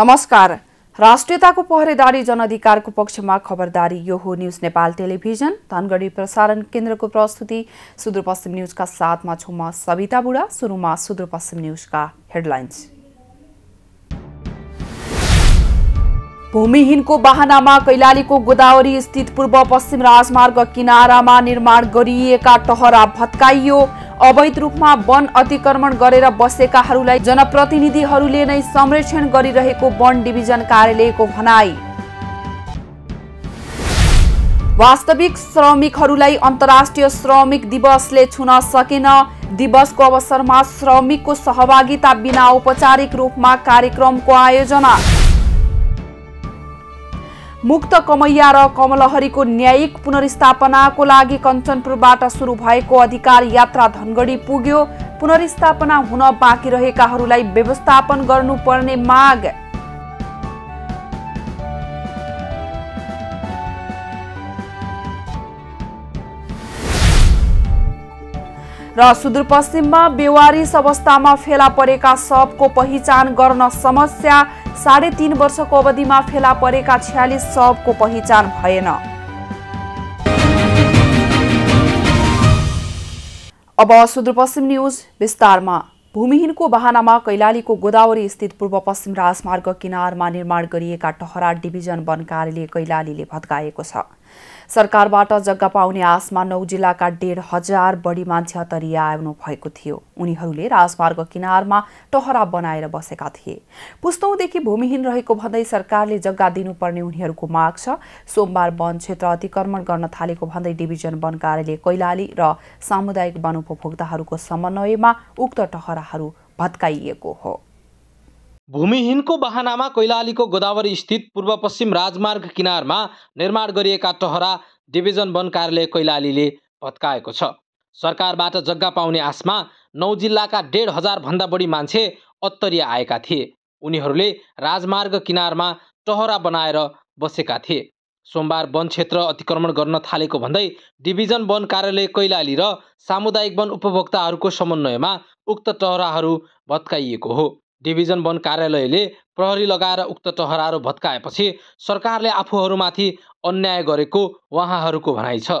नमस्कार राष्ट्रियताको पहरेदारी जनअधिकारको पक्षमा खबरदारी यो हो न्युज नेपाल टेलिभिजन धनगढी प्रसारण केन्द्रको प्रस्तुति सुदूरपश्चिम न्युजका साथमा म सविता बुढा सुरुमा सुदूरपश्चिम न्युजका हेडलाइन्स भूमिहीनको बाहनामा कैलालीको गोदावरी स्थित पूर्व पश्चिम राजमार्ग किनारामा निर्माण गरिएका टहरा भत्काइयो अवैध रूपमा वन अतिक्रमण गरेर बसेकाहरूलाई जनप्रतिनिधिहरूले नै संरक्षण गरिरहेको वन डिभिजन कार्यालयको भनाई वास्तविक श्रमिकहरूलाई अन्तर्राष्ट्रिय श्रमिक दिवसले छुन सकेन दिवसको अवसरमा श्रमिकको सहभागिता बिना औपचारिक रूपमा कार्यक्रमको आयोजना मुक्त कमैया र कमलहरीको न्यायिक पुनर्स्थापनाको लागि कञ्चनपुरबाट सुरु भएको अधिकार यात्रा धनगढी पुग्यो पुनर्स्थापना हुन बाँकी रहेकाहरूलाई व्यवस्थापन गर्नुपर्ने माग र सुदूरपश्चिममा बेवारिस अवस्थामा फेला परेका सबको पहिचान गर्न समस्या साढे तीन वर्षको अवधिमा फेला परेका छ्यालिस सबको पहिचान भएन अब सुदूरपश्चिम न्युज विस्तारमा भूमिहीनको बहानामा कैलालीको गोदावरी स्थित पूर्व पश्चिम राजमार्ग किनारमा निर्माण गरिएका टहरा डिभिजन वन कार्यालय कैलालीले भत्काएको छ सरकारबाट जग्गा पाउने आशमा नौ जिल्लाका डेढ हजार बढी मान्छे हतरिया आउनु भएको थियो उनीहरूले राजमार्ग किनारमा टहरा बनाएर बसेका थिए पुस्तौँदेखि भूमिहीन रहेको भन्दै सरकारले जग्गा दिनुपर्ने उनीहरूको माग छ सोमबार वन क्षेत्र अतिक्रमण गर्न थालेको भन्दै डिभिजन वन कार्यालय कैलाली र सामुदायिक वन उपभोक्ताहरूको समन्वयमा उक्त टहराहरू भत्काइएको हो भूमिहीनको बहानामा कैलालीको गोदावरी स्थित पूर्व राजमार्ग किनारमा निर्माण गरिएका टहरा डिभिजन वन कार्यालय कैलालीले भत्काएको छ सरकारबाट जग्गा पाउने आशमा नौ जिल्लाका डेढ हजारभन्दा बढी मान्छे अत्तरिया आएका थिए उनीहरूले राजमार्ग किनारमा टहरा बनाएर बसेका थिए सोमबार वन क्षेत्र अतिक्रमण गर्न थालेको भन्दै डिभिजन वन कार्यालय कैलाली र सामुदायिक वन उपभोक्ताहरूको समन्वयमा उक्त टहराहरू भत्काइएको हो डिभिजन वन कार्यालयले प्रहरी लगाएर उक्त टहराहरू भत्काएपछि सरकारले आफूहरूमाथि अन्याय गरेको उहाँहरूको भनाइ छ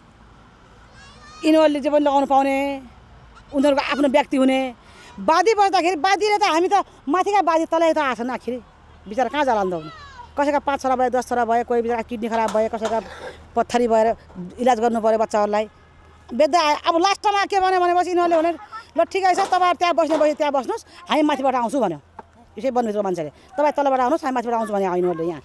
यिनीहरूले जे पनि लगाउनु पाउने उनीहरूको आफ्नो व्यक्ति हुने बाधी बस्दाखेरि बाधीले त हामी त माथिका बाधी तलै त आएको छ आखिरी बिचरा कहाँ जाला हुनु कसैको पाँच छोरा भयो दस छोरा भयो कोही बिचरा किडनी खराब भयो कसैको पत्थरी भएर इलाज गर्नु पऱ्यो बच्चाहरूलाई बेच्दा अब लास्टमा के भन्यो भनेपछि यिनीहरूले भने ल ठिकै छ तपाईँहरू त्यहाँ बस्ने बस्यो त्यहाँ बस्नुहोस् हामी माथिबाट आउँछु भन्यो यसै बनभित्र मान्छेले तपाईँ तलबाट आउनुहोस् हामी माथिबाट आउँछु भने यिनीहरूले यहाँ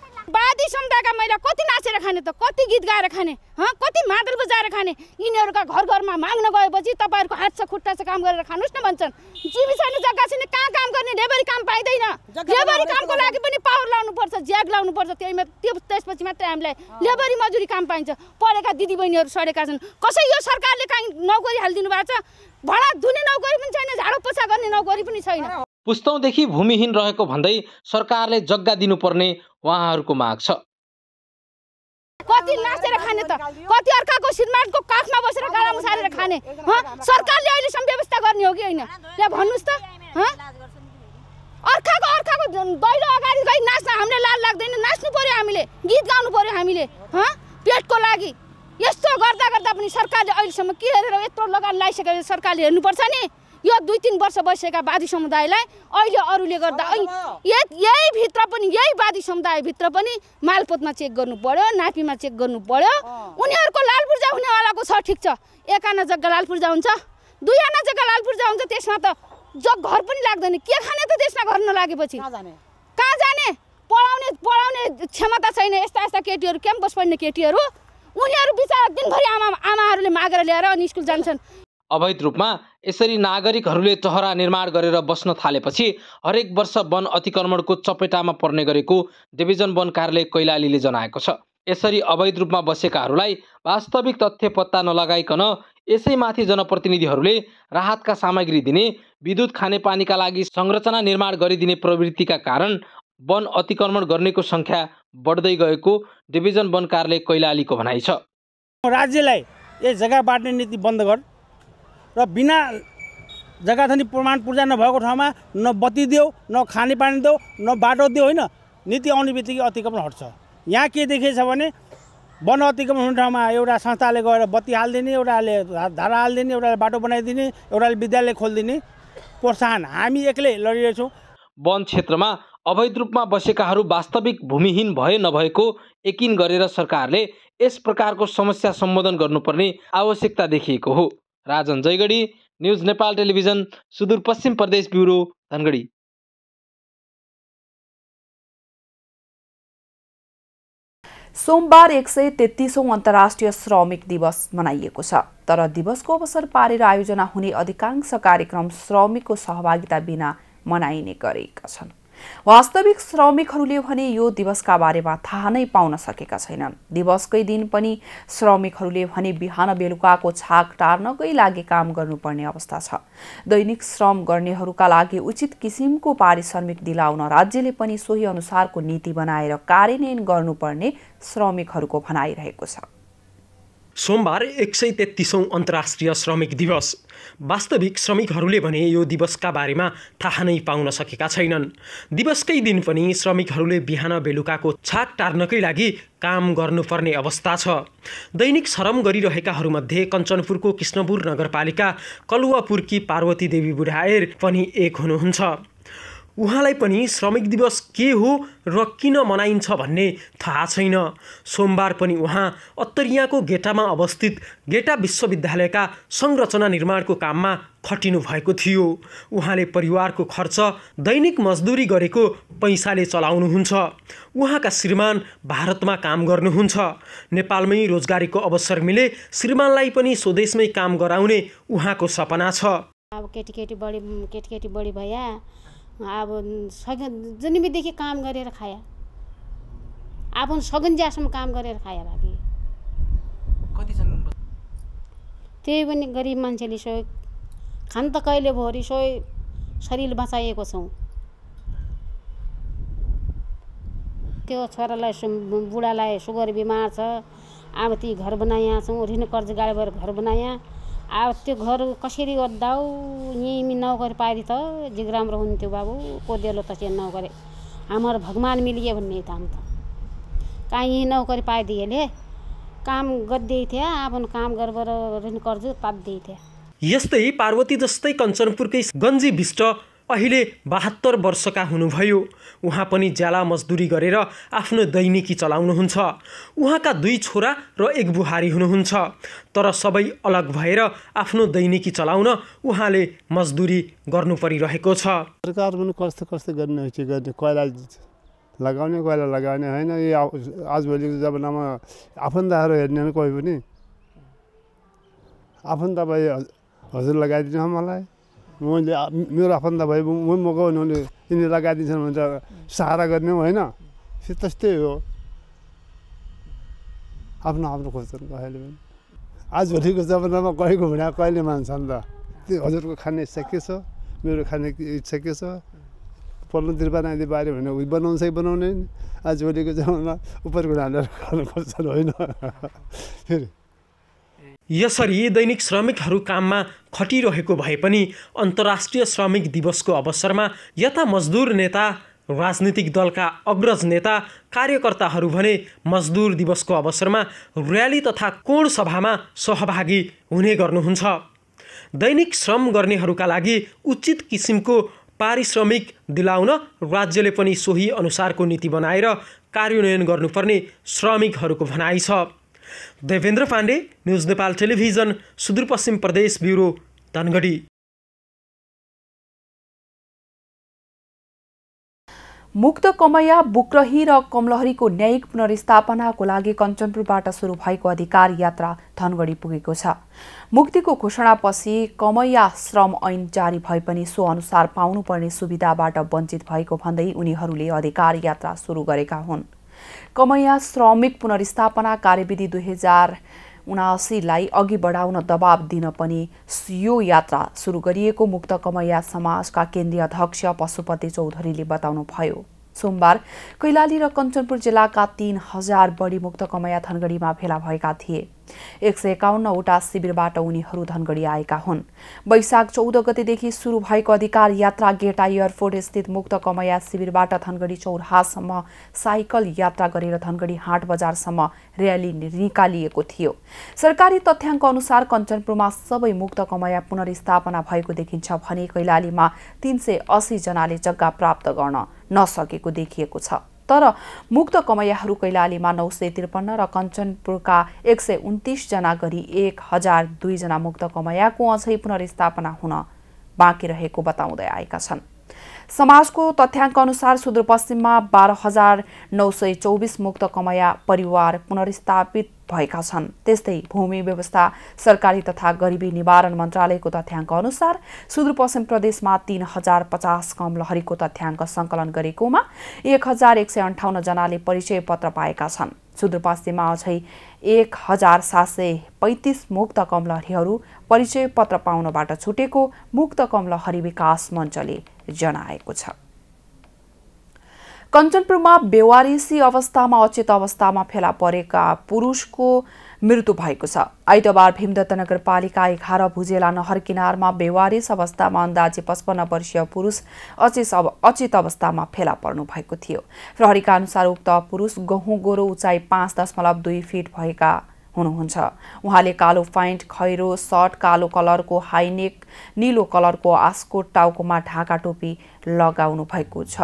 समुदायका महिला कति नाचेर खाने त कति गीत गाएर खाने हँ कति मादल बजाएर खाने यिनीहरूका घर घरमा माग्न गएपछि तपाईँहरूको हात छ खुट्टा छ काम गरेर खानुहोस् न भन्छन् जीवी छैन जग्गा छैन कहाँ काम गर्ने लेबरी काम पाइँदैन लेबरी कामको लागि पनि पावर लाउनुपर्छ ज्याग लाउनुपर्छ त्यहीमा त्यो त्यसपछि मात्रै हामीलाई लेबरी मजुरी काम पाइन्छ पढेका दिदीबहिनीहरू सडेका छन् कसै यो सरकारले काहीँ नोकरी हालिदिनु भएको छ भडा धुने नौकरी पनि छैन झाडो पोसा गर्ने नौकरी पनि छैन पुस्तौँदेखि भूमिहीन रहेको भन्दै सरकारले जग्गा दिनुपर्ने उहाँहरूको माग छ कति नाचेर खाने त कति अर्काको श्रीमानको काखमा बसेर गाडा मुसारेर खाने सरकारले अहिलेसम्म व्यवस्था गर्ने हो कि होइन त्यहाँ भन्नुहोस् त अर्काको अर्काको दैलो अगाडि गई नाच्न हामीले लाज लाग्दैन नाच्नु पर्यो हामीले गीत गाउनु पर्यो हामीले पेटको लागि यस्तो गर्दा गर्दा पनि सरकारले अहिलेसम्म के हेरेर यत्रो लगान लगाइसकेर सरकारले हेर्नुपर्छ नि यो दुई तिन वर्ष बसेका वादी समुदायलाई अहिले अरूले गर्दा यही भित्र पनि यही वादी समुदायभित्र पनि मालपोतमा चेक गर्नु पर्यो नापीमा चेक गर्नु पर्यो उनीहरूको लालपुर्जा हुनेवालाको छ ठिक छ एक आना जग्गा लाल पूर्जा हुन्छ दुई आना जग्गा लाल पूर्जा हुन्छ त्यसमा त जग घर पनि लाग्दैन के खाने त त्यसमा घर नलागेपछि कहाँ जाने पढाउने पढाउने क्षमता छैन यस्ता यस्ता केटीहरू क्याम्पस पढ्ने केटीहरू उनीहरू बिचरा दिनभरि आमा आमाहरूले मागेर ल्याएर अनि स्कुल जान्छन् अवैध रूपमा यसरी नागरिकहरूले चहरा निर्माण गरेर बस्न थालेपछि हरेक वर्ष वन अतिक्रमणको चपेटामा पर्ने गरेको डिभिजन वन कार्यालय कैलालीले जनाएको छ यसरी अवैध रूपमा बसेकाहरूलाई वास्तविक तथ्य पत्ता नलगाइकन यसैमाथि जनप्रतिनिधिहरूले राहतका सामग्री दिने विद्युत खानेपानीका लागि संरचना निर्माण गरिदिने प्रवृत्तिका कारण वन अतिक्रमण गर्नेको सङ्ख्या बढ्दै गएको डिभिजन वन कार्यालय कैलालीको भनाइ छ राज्यलाई यस जग्गा बाँड्ने नीति बन्द गर र बिना जग्गा धनी प्रमाण पूर्जा नभएको ठाउँमा न बत्ती देऊ न खानेपानी देऊ न बाटो देऊ होइन नीति आउने बित्तिकै अतिक्रमण हट्छ यहाँ के देखिएछ भने वन अतिक्रमण हुने ठाउँमा एउटा संस्थाले गएर बत्ती हालिदिने एउटाले धारा हालिदिने एउटाले बाटो बनाइदिने एउटाले विद्यालय खोलिदिने प्रोत्साहन हामी एक्लै लडिरहेछौँ वन क्षेत्रमा अवैध रूपमा बसेकाहरू वास्तविक भूमिहीन भए नभएको यकिन गरेर सरकारले यस प्रकारको समस्या सम्बोधन गर्नुपर्ने आवश्यकता देखिएको हो Rajan Jaigadhi news Nepal television Sudurpashchim Pradesh bureau Dhangadhi सोमबार एक सय तेत्तिसौँ अन्तर्राष्ट्रिय श्रमिक दिवस मनाइएको छ तर दिवसको अवसर पारेर आयोजना हुने अधिकांश कार्यक्रम श्रमिकको सहभागिता बिना मनाइने गरेका छन् वास्तविक श्रमिकहरूले भने यो दिवसका बारेमा थाहा नै पाउन सकेका छैनन् दिवसकै दिन पनि श्रमिकहरूले भने बिहान बेलुकाको छाक टार्नकै लागि काम गर्नुपर्ने अवस्था छ दैनिक श्रम गर्नेहरूका लागि उचित किसिमको पारिश्रमिक दिलाउन राज्यले पनि सोही अनुसारको नीति बनाएर कार्यान्वयन गर्नुपर्ने श्रमिकहरूको भनाइरहेको छ सोमबार एक सय तेत्तिसौँ अन्तर्राष्ट्रिय श्रमिक दिवस वास्तविक श्रमिकहरूले भने यो दिवसका बारेमा थाहा नै पाउन सकेका छैनन् दिवसकै दिन पनि श्रमिकहरूले बिहान बेलुकाको छाक टार्नकै लागि काम गर्नुपर्ने अवस्था छ दैनिक श्रम गरिरहेकाहरूमध्ये कञ्चनपुरको कृष्णपुर नगरपालिका कलुवापुरकी पार्वती देवी बुढाएर पनि एक हुनुहुन्छ उहाँलाई पनि श्रमिक दिवस के हो र किन मनाइन्छ भन्ने थाहा छैन सोमबार पनि उहाँ अत्तरियाको गेटामा अवस्थित गेटा विश्वविद्यालयका संरचना निर्माणको काममा खटिनु भएको थियो उहाँले परिवारको खर्च दैनिक मजदुरी गरेको पैसाले चलाउनुहुन्छ उहाँका श्रीमान भारतमा काम गर्नुहुन्छ नेपालमै रोजगारीको अवसर मिले श्रीमानलाई पनि स्वदेशमै काम गराउने उहाँको सपना छ अब केटीकेटी बढी केटीकेटी बढी भया अब सगन जन्मेदेखि काम गरेर खाया आफ्नो सगन्ज्यासम्म काम गरेर खाया भागी त्यही पनि गरिब मान्छेले सो खान त कहिले भोरी सोही शरीर बचाइएको छौँ त्यो छोरालाई बुढालाई सुगर बिमार छ अब ती घर बनाएँ छौँ ऋण कर्ज गाडी भएर घर बनाएँ अब त्यो घर कसरी गर्दा यहीँ यहीँमी पारि त जिग राम्रो हुन्थ्यो बाबु कोदेलो त चाहिँ नगरे हाम्रो भगवान् मिलियो भन्ने त अन्त त कहीँ यहीँ नौकरी पाइदिएले काम थिएँ आफ्नो काम गरेर ऋण पाइदिए पाइदिएथे यस्तै पार्वती जस्तै कञ्चनपुरकै गन्जी विष्ट अहिले बहत्तर वर्षका हुनुभयो उहाँ पनि ज्याला मजदुरी गरेर आफ्नो दैनिकी चलाउनुहुन्छ उहाँका दुई छोरा र एक बुहारी हुनुहुन्छ तर सबै अलग भएर आफ्नो दैनिकी चलाउन उहाँले मजदुरी गर्नु परिरहेको छ सरकार पनि कस्तो कस्तो गर्ने हो गर्ने कोइला लगाउने कोइला लगाउने होइन यो आजभोलिको जमानामा आफन्तहरू हेर्ने कोही पनि आफन्त भाइ हजुर लगाइदिनु मलाई मैले मेरो आफन्त भए म गयो भने उसले यिनीहरू लगाइदिन्छन् भने त सहारा गर्ने होइन त्यस्तै हो आफ्नो आफ्नो खोज्छन् कहिले पनि आजभोलिको जमानामा गएको भुँडा कहिले मान्छन् त त्यो हजुरको खाने इच्छा के छ मेरो खाने इच्छा के छ पल्लो बनाइदिए बारे भने उयो बनाउँछ कि बनाउने आजभोलिको भोलिको उपर घुँडा हालेर खानु खोज्छन् होइन फेरि यसरी दैनिक श्रमिकहरू काममा खटिरहेको भए पनि अन्तर्राष्ट्रिय श्रमिक दिवसको अवसरमा यता मजदुर नेता राजनीतिक दलका अग्रज नेता कार्यकर्ताहरू भने मजदुर दिवसको अवसरमा र्याली तथा कोण सभामा सहभागी हुने गर्नुहुन्छ दैनिक श्रम गर्नेहरूका लागि उचित किसिमको पारिश्रमिक दिलाउन राज्यले पनि सोही अनुसारको नीति बनाएर कार्यान्वयन गर्नुपर्ने श्रमिकहरूको भनाइ छ Devendra Pandey news Nepal television Sudurpashchim Pradesh bureau Dhangadhi मुक्त कमैया बुक्रही र कमलहरीको न्यायिक पुनर्स्थापनाको लागि कञ्चनपुरबाट सुरु भएको अधिकार यात्रा धनगढी पुगेको छ मुक्तिको घोषणापछि कमैया श्रम ऐन जारी भए पनि सो अनुसार पाउनुपर्ने सुविधाबाट वञ्चित भएको भन्दै उनीहरूले अधिकार यात्रा सुरु गरेका हुन् कमैया श्रमिक पुनर्स्थापना कार्यविधि दुई हजार उनासीलाई अघि बढाउन दबाब दिन पनि यो यात्रा सुरु गरिएको मुक्त कमैया समाजका केन्द्रीय अध्यक्ष पशुपति चौधरीले बताउनुभयो सोमबार कैलाली र कञ्चनपुर जिल्लाका तीन हजार बढी मुक्त कमैया धनगढीमा भेला भएका थिए एक सय एकाउन्नवटा शिविरबाट उनीहरू धनगढी आएका हुन् वैशाख चौध गतेदेखि सुरु भएको अधिकार यात्रा गेटा एयरपोर्ट स्थित मुक्त कमया शिविरबाट धनगढी चौरहासम्म साइकल यात्रा गरेर धनगढी हाट बजारसम्म र्याली निकालिएको थियो सरकारी तथ्याङ्क अनुसार कञ्चनपुरमा सबै मुक्त कमया पुनर्स्थापना भएको देखिन्छ भने कैलालीमा तीन सय अस्सीजनाले जग्गा प्राप्त गर्न नसकेको देखिएको छ तर मुक्त कमैयाहरू कैलालीमा नौ सय त्रिपन्न र कञ्चनपुरका एक सय उन्तिसजना गरी एक हजार दुईजना मुक्त कमैयाको अझै पुनर्स्थापना हुन बाँकी रहेको बताउँदै आएका छन् समाजको तथ्याङ्क अनुसार सुदूरपश्चिममा बाह्र हजार नौ सय चौबिस मुक्त कमया परिवार पुनर्स्थापित भएका छन् त्यस्तै भूमि व्यवस्था सरकारी तथा गरिबी निवारण मन्त्रालयको तथ्याङ्क अनुसार सुदूरपश्चिम प्रदेशमा तीन हजार पचास कम तथ्याङ्क सङ्कलन गरेकोमा एक हजार एक सय अन्ठाउन्नजनाले परिचय पत्र पाएका छन् सुदूरपश्चिममा अझै एक हजार सात सय पैँतिस मुक्त कमलहरीहरू परिचय पत्र पाउनबाट छुटेको मुक्त कमलहरी विकास मञ्चले जनाएको छ कञ्चनपुरमा बेवारिसी अवस्थामा अचेत अवस्थामा फेला परेका पुरुषको मृत्यु भएको छ आइतबार भीमदत्त नगरपालिका एघार भुजेला नहर किनारमा बेवारिस अवस्थामा अन्दाजे पचपन्न वर्षीय पुरुष अचेत अचेत अवस्थामा फेला पर्नु भएको थियो प्रहरीका अनुसार उक्त पुरुष गहुँ गोरो उचाइ पाँच दशमलव दुई फिट भएका हुनुहुन्छ उहाँले कालो फाइन्ट खैरो सर्ट कालो कलरको हाइनेक निलो कलरको आस्कोट टाउकोमा ढाका टोपी लगाउनु भएको छ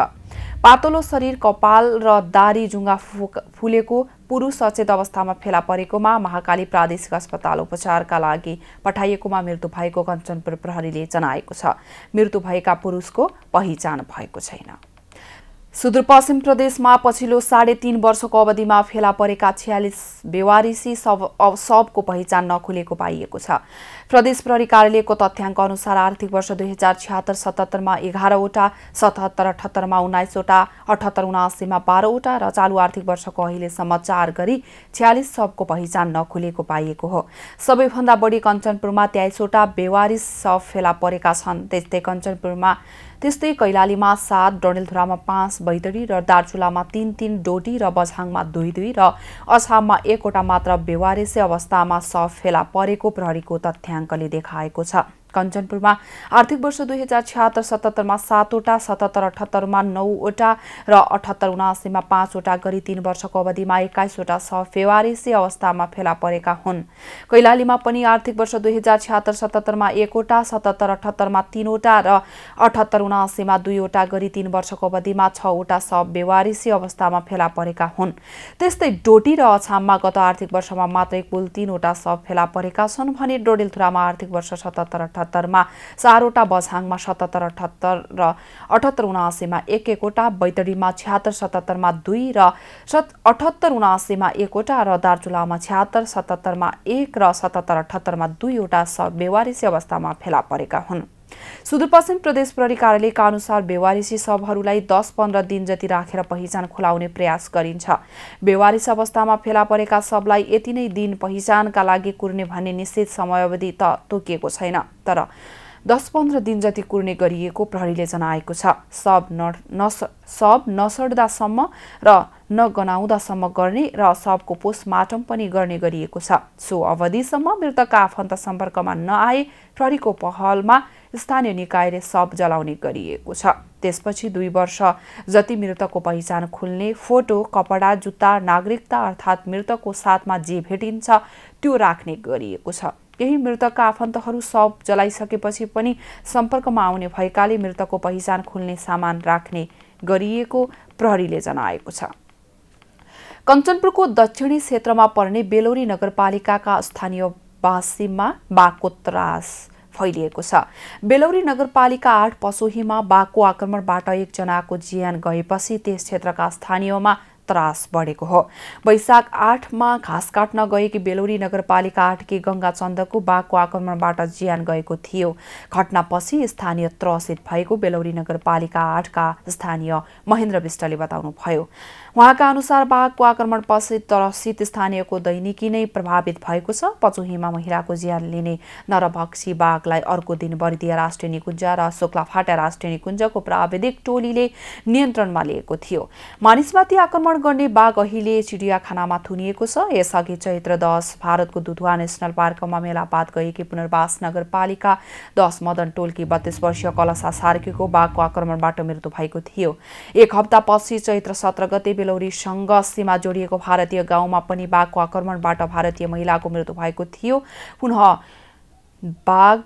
पातलो शरीर कपाल र दारी जुङ्गा फुलेको पुरुष सचेत अवस्थामा फेला परेकोमा महाकाली प्रादेशिक अस्पताल उपचारका लागि पठाइएकोमा मृत्यु भएको कञ्चनपुर प्रहरीले जनाएको छ मृत्यु भएका पुरुषको पहिचान भएको छैन सुदूरपश्चिम प्रदेशमा पछिल्लो साढे तीन वर्षको अवधिमा फेला परेका छ्यालिस बेवारिसी सब सबको पहिचान नखुलेको पाइएको छ प्रदेश प्रहरी कार्यालयको तथ्याङ्क अनुसार आर्थिक वर्ष दुई हजार छ्यात्तर सतहत्तरमा एघारवटा सतहत्तर अठहत्तरमा उन्नाइसवटा अठहत्तर उनासीमा बाह्रवटा र चालु आर्थिक वर्षको अहिलेसम्म चार गरी छ्यालिस शवको पहिचान नखुलेको पाइएको हो सबैभन्दा बढी कञ्चनपुरमा तेइसवटा बेवारिस शव फेला परेका छन् त्यस्तै कञ्चनपुरमा त्यस्तै कैलालीमा सात डणेलधुरामा पाँच बैतडी र दार्चुलामा तीन तीन डोटी र बझाङमा दुई दुई र अछाममा एकवटा मात्र बेवारेसे अवस्थामा स फेला परेको प्रहरीको तथ्याङ्कले देखाएको छ कञ्चनपुरमा आर्थिक वर्ष दुई हजार छ्यात्तर सतहत्तरमा सातवटा सतहत्तर अठहत्तरमा नौवटा र अठहत्तर उनासीमा पाँचवटा गरी तीन वर्षको अवधिमा एक्काइसवटा सफेवारिसी अवस्थामा फेला परेका हुन् कैलालीमा पनि आर्थिक वर्ष दुई हजार छ्यात्तर सतहत्तरमा एकवटा सतहत्तर अठहत्तरमा तीनवटा र अठहत्तर उनासीमा दुईवटा गरी तीन वर्षको अवधिमा छवटा सव्यवारिसी अवस्थामा फेला परेका हुन् त्यस्तै डोटी र अछाममा गत आर्थिक वर्षमा मात्रै कुल तीनवटा सफ फेला परेका छन् भने डोडेलथुरामा आर्थिक वर्ष सतहत्तर अठहत्तर अठहत्तरमा चारवटा बझाङमा सतहत्तर अठहत्तर र अठहत्तर उनासीमा एक एकवटा बैतडीमा छ्यात्तर सतहत्तरमा दुई र सत अठहत्तर उनासीमा एकवटा र दार्चुलामा छ्यात्तर सतहत्तरमा एक र सतहत्तर अठहत्तरमा दुईवटा सेवारिसी अवस्थामा फेला परेका हुन् सुदूरपश्चिम प्रदेश प्रहरी कार्यालयका अनुसार बेवारिसी शबहरूलाई दस पन्ध्र दिन जति राखेर पहिचान खुलाउने प्रयास गरिन्छ बेवारिस अवस्थामा फेला परेका सबलाई यति नै दिन पहिचानका लागि कुर्ने भन्ने निश्चित समयावधि त तोकिएको छैन तर दस पन्ध्र दिन जति कुर्ने गरिएको प्रहरीले जनाएको छ सब नस सब नसड्दासम्म र नगनाउँदासम्म गर्ने र सबको पोस्टमार्टम पनि गर्ने गरिएको छ सो अवधिसम्म मृतकका आफन्त सम्पर्कमा नआए प्रहरीको पहलमा स्थानीय निकायले सब जलाउने गरिएको छ त्यसपछि दुई वर्ष जति मृतकको पहिचान खुल्ने फोटो कपडा जुत्ता नागरिकता अर्थात् मृतकको साथमा जे भेटिन्छ त्यो राख्ने गरिएको छ केही मृतकका आफन्तहरू सब जलाइसकेपछि पनि सम्पर्कमा आउने भएकाले मृतकको पहिचान खुल्ने सामान राख्ने गरिएको प्रहरीले जनाएको छ कञ्चनपुरको दक्षिणी क्षेत्रमा पर्ने बेलौरी नगरपालिकाका स्थानीय बासीमा बाघको त्रास फैलिएको छ बेलौरी नगरपालिका आठ पसोहीमा बाघको आक्रमणबाट एकजनाको ज्यान गएपछि त्यस क्षेत्रका स्थानीयमा त्रास बढेको हो वैशाख आठमा घाँस काट्न गएकी बेलौरी नगरपालिका आठकी गङ्गा चन्दको बाघको आक्रमणबाट ज्यान गएको थियो घटनापछि स्थानीय त्रसित भएको बेलौरी नगरपालिका आठका स्थानीय महेन्द्र विष्टले बताउनुभयो उहाँका अनुसार बाघको आक्रमणपछि त्रसित स्थानीयको दैनिकी नै प्रभावित भएको छ पचुहीमा महिलाको ज्यान लिने नरभक्सी बाघलाई अर्को दिन बर्दिया राष्ट्रिय निकुञ्ज र फाटा राष्ट्रिय निकुञ्जको प्राविधिक टोलीले नियन्त्रणमा लिएको थियो मानिसमाथि आक्रमण गर्ने बाघ अहिले चिडियाखानामा थुनिएको छ यसअघि चैत्र दस भारतको दुधुवा नेसनल पार्कमा मेलापात गएकी पुनर्वास नगरपालिका दस मदन टोलकी बत्तीस वर्षीय कलसा सार्कीको बाघको आक्रमणबाट मृत्यु भएको थियो एक हप्तापछि चैत्र सत्र गते बेलौरीसँग सीमा जोडिएको भारतीय गाउँमा पनि बाघको आक्रमणबाट भारतीय महिलाको मृत्यु भएको थियो पुनः बाघ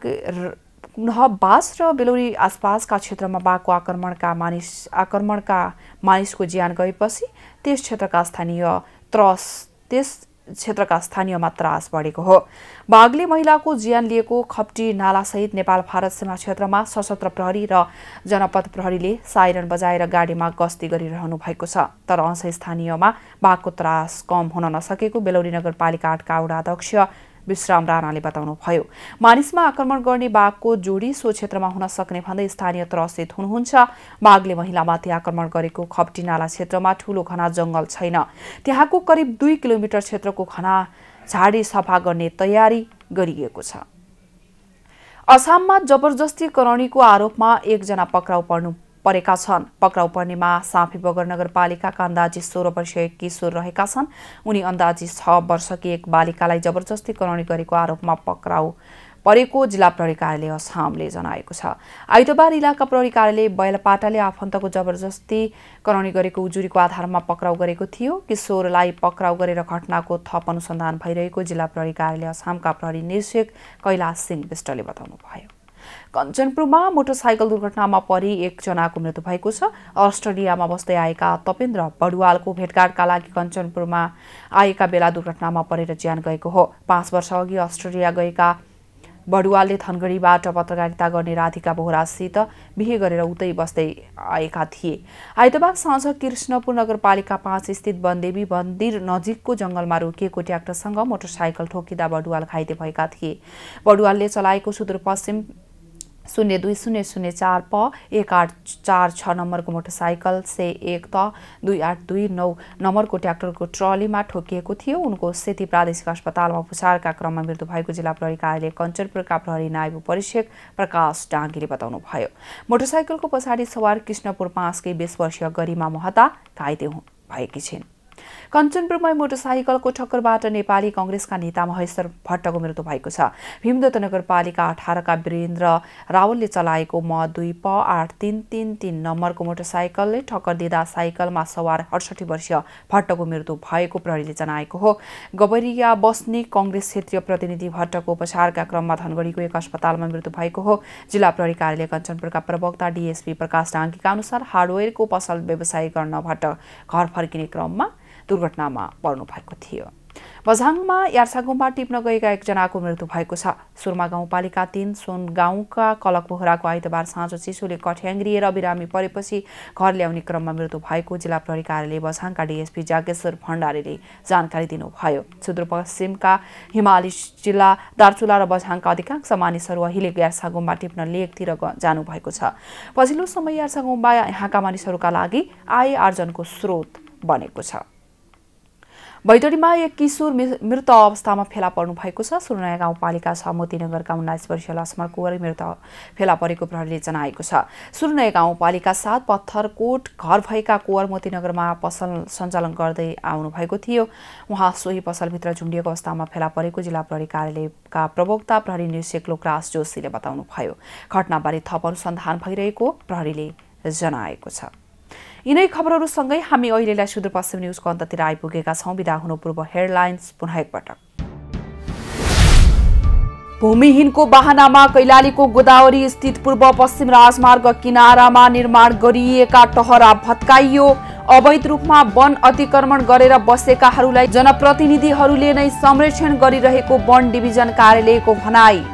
बास र बेलौरी आसपासका क्षेत्रमा बाघको आक्रमणका मानिस आक्रमणका मानिसको ज्यान गएपछि त्यस क्षेत्रका स्थानीय त्रस त्यस क्षेत्रका स्थानीयमा त्रास बढेको हो बाघले महिलाको ज्यान लिएको खप्टी नालासहित नेपाल भारत सीमा क्षेत्रमा सशस्त्र प्रहरी र जनपद प्रहरीले साइरन बजाएर गाडीमा गस्ती गरिरहनु भएको छ तर अंश स्थानीयमा बाघको त्रास कम हुन नसकेको बेलौरी नगरपालिका आठका वडा अध्यक्ष विश्राम राणाले बताउनुभयो मानिसमा आक्रमण गर्ने बाघको जोडी सो क्षेत्रमा हुन सक्ने भन्दै स्थानीय त्रसित हुनुहुन्छ बाघले महिलामाथि आक्रमण गरेको खप्टी क्षेत्रमा ठूलो घना जङ्गल छैन त्यहाँको करिब दुई किलोमिटर क्षेत्रको घना झाडी सफा गर्ने तयारी गरिएको छ असाममा जबरजस्ती करणीको आरोपमा एकजना पक्राउ पर्नु परेका छन् पक्राउ पर्नेमा साँफी बगर नगरपालिकाका अन्दाजी सोह्र वर्षीय किशोर रहेका छन् उनी अन्दाजी छ वर्षकी एक बालिकालाई जबरजस्ती कराउने गरेको आरोपमा पक्राउ परेको जिल्ला प्रहरी कार्यालय असामले जनाएको छ आइतबार इलाका प्रहरी कार्यालय बैलपाटाले आफन्तको जबरजस्ती कराउने गरेको उजुरीको आधारमा पक्राउ गरेको थियो किशोरलाई पक्राउ गरेर घटनाको थप अनुसन्धान भइरहेको जिल्ला प्रहरी कार्यालय असामका प्रहरी निर्देशक कैलाश सिंह विष्टले बताउनुभयो कञ्चनपुरमा मोटरसाइकल दुर्घटनामा परि एकजनाको मृत्यु भएको छ अस्ट्रेलियामा बस्दै आएका तपेन्द्र बडुवालको भेटघाटका लागि कञ्चनपुरमा आएका बेला दुर्घटनामा परेर ज्यान गएको हो पाँच वर्ष अघि अस्ट्रेलिया गएका बडुवालले धनगढीबाट पत्रकारिता गर्ने राधिका बोहरासित बिहे गरेर उतै बस्दै आएका थिए आइतबार साँझ कृष्णपुर नगरपालिका पाँच स्थित वनदेवी मन्दिर नजिकको जङ्गलमा रोकिएको ट्र्याक्टरसँग मोटरसाइकल ठोकिँदा बडुवाल घाइते भएका थिए बडुवालले चलाएको सुदूरपश्चिम शून्य दुई शून्य शून्य चार प एक आठ चार छ नम्बरको मोटरसाइकल से एक त दुई आठ दुई नौ नम्बरको ट्र्याक्टरको ट्रलीमा ठोकिएको थियो उनको सेती प्रादेशिक अस्पतालमा उपचारका क्रममा मृत्यु भएको जिल्ला प्रहरी कार्यालय कञ्चनपुरका प्रहरी नायब परीक्षक प्रकाश डाङ्गीले बताउनुभयो मोटरसाइकलको पछाडि सवार कृष्णपुर पाँचकै बिस वर्षीय गरिमा महता घाइते भएकी छिन् कञ्चनपुरमै मोटरसाइकलको ठक्करबाट नेपाली कङ्ग्रेसका नेता महेश्वर भट्टको मृत्यु भएको छ भीमदत्त नगरपालिका अठारका वीरेन्द्र रावलले चलाएको म दुई प आठ तिन तिन तिन नम्बरको मोटरसाइकलले ठक्कर दिँदा साइकलमा सवार अडसठी वर्षीय भट्टको मृत्यु भएको प्रहरीले जनाएको हो गबरिया बस्ने कङ्ग्रेस क्षेत्रीय प्रतिनिधि भट्टको उपचारका क्रममा धनगढीको एक अस्पतालमा मृत्यु भएको हो जिल्ला प्रहरी कार्यालय कञ्चनपुरका प्रवक्ता डिएसपी प्रकाश डाङ्गीका अनुसार हार्डवेयरको पसल व्यवसाय गर्न भट्ट घर फर्किने क्रममा दुर्घटनामा पर्नु भएको थियो बझाङमा यार्सागुम्बा टिप्न गएका एकजनाको मृत्यु भएको छ सुरमा गाउँपालिका तीन सोन गाउँका बोहराको आइतबार साँझ चिसोले कठ्याङ्ग्रिएर बिरामी परेपछि घर ल्याउने क्रममा मृत्यु भएको जिल्ला प्रहरी कार्यालय बझाङका डिएसपी जागेश्वर भण्डारीले जानकारी दिनुभयो सुदूरपश्चिमका हिमाली जिल्ला दार्चुला र बझाङका अधिकांश मानिसहरू अहिले यार्सागुम्बा टिप्न लेकतिर जानुभएको छ पछिल्लो समय यार्सागुम्बा यहाँका मानिसहरूका लागि आय आर्जनको स्रोत बनेको छ बैतडीमा एक किशोर मृत अवस्थामा फेला पर्नु भएको छ सुरुनयाँ गाउँपालिका छ मोतीनगरका उन्नाइस वर्षीय लक्ष्मण कुवर मृत फेला परेको प्रहरीले जनाएको छ सुरुनयाँ गाउँपालिका साथ पत्थरकोट घर भएका कुवर मोतीनगरमा पसल सञ्चालन गर्दै आउनु भएको थियो उहाँ सोही पसलभित्र झुन्डिएको अवस्थामा फेला परेको जिल्ला प्रहरी कार्यालयका प्रवक्ता प्रहरी निरीक्षक लोकराज जोशीले बताउनुभयो घटनाबारे थप अनुसन्धान भइरहेको प्रहरीले जनाएको छ यिनै खबरहरूसँगै हामी अहिलेलाई सुदूरपश्चिम न्युजको अन्ततिर आइपुगेका छौँ विदा हुनु पूर्व हेडलाइन्स पुनः एकपटक भूमिहीनको बाहनामा कैलालीको गोदावरी स्थित पूर्व पश्चिम राजमार्ग किनारामा निर्माण गरिएका टहरा भत्काइयो अवैध रूपमा वन अतिक्रमण गरेर बसेकाहरूलाई जनप्रतिनिधिहरूले नै संरक्षण गरिरहेको वन डिभिजन कार्यालयको भनाई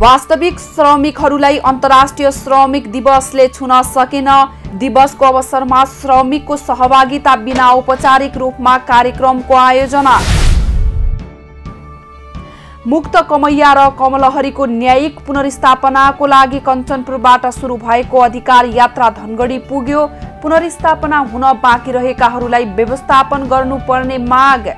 वास्तविक श्रमिकहरूलाई अन्तर्राष्ट्रिय श्रमिक दिवसले छुन सकेन दिवसको अवसरमा श्रमिकको सहभागिता बिना औपचारिक रूपमा कार्यक्रमको आयोजना मुक्त कमैया र कमलहरीको न्यायिक पुनर्स्थापनाको लागि कञ्चनपुरबाट सुरु भएको अधिकार यात्रा धनगढी पुग्यो पुनर्स्थापना हुन बाँकी रहेकाहरूलाई व्यवस्थापन गर्नुपर्ने माग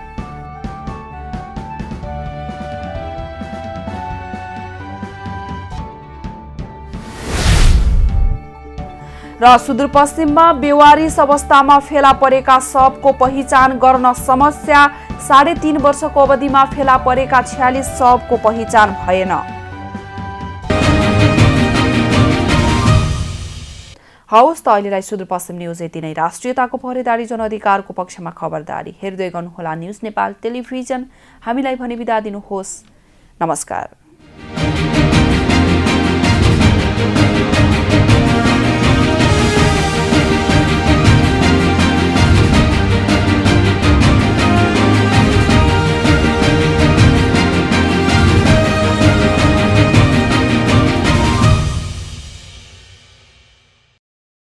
र सुदूरपश्चिममा बेवारिस अवस्थामा फेला परेका सबको पहिचान गर्न समस्या साढे तिन वर्षको अवधिमा फेला परेका छ्यालिस सबको पहिचान भएन हवस् त अहिलेलाई सुदूरपश्चिम न्युज यति नै राष्ट्रियताको भरेदारी जनअधिकारको पक्षमा खबरदारी हेर्दै गर्नुहोला न्युज नेपाल टेलिभिजन हामीलाई भने विदा दिनुहोस् नमस्कार